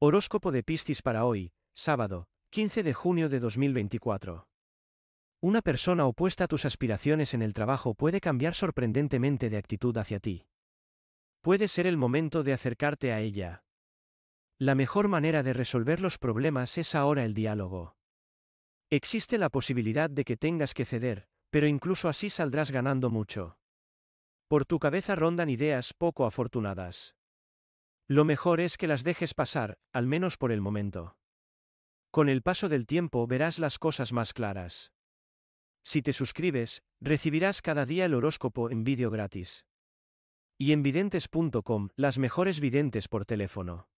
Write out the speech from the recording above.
Horóscopo de Piscis para hoy, sábado, 15 de junio de 2024. Una persona opuesta a tus aspiraciones en el trabajo puede cambiar sorprendentemente de actitud hacia ti. Puede ser el momento de acercarte a ella. La mejor manera de resolver los problemas es ahora el diálogo. Existe la posibilidad de que tengas que ceder, pero incluso así saldrás ganando mucho. Por tu cabeza rondan ideas poco afortunadas. Lo mejor es que las dejes pasar, al menos por el momento. Con el paso del tiempo verás las cosas más claras. Si te suscribes, recibirás cada día el horóscopo en vídeo gratis. Y en videntes.com, las mejores videntes por teléfono.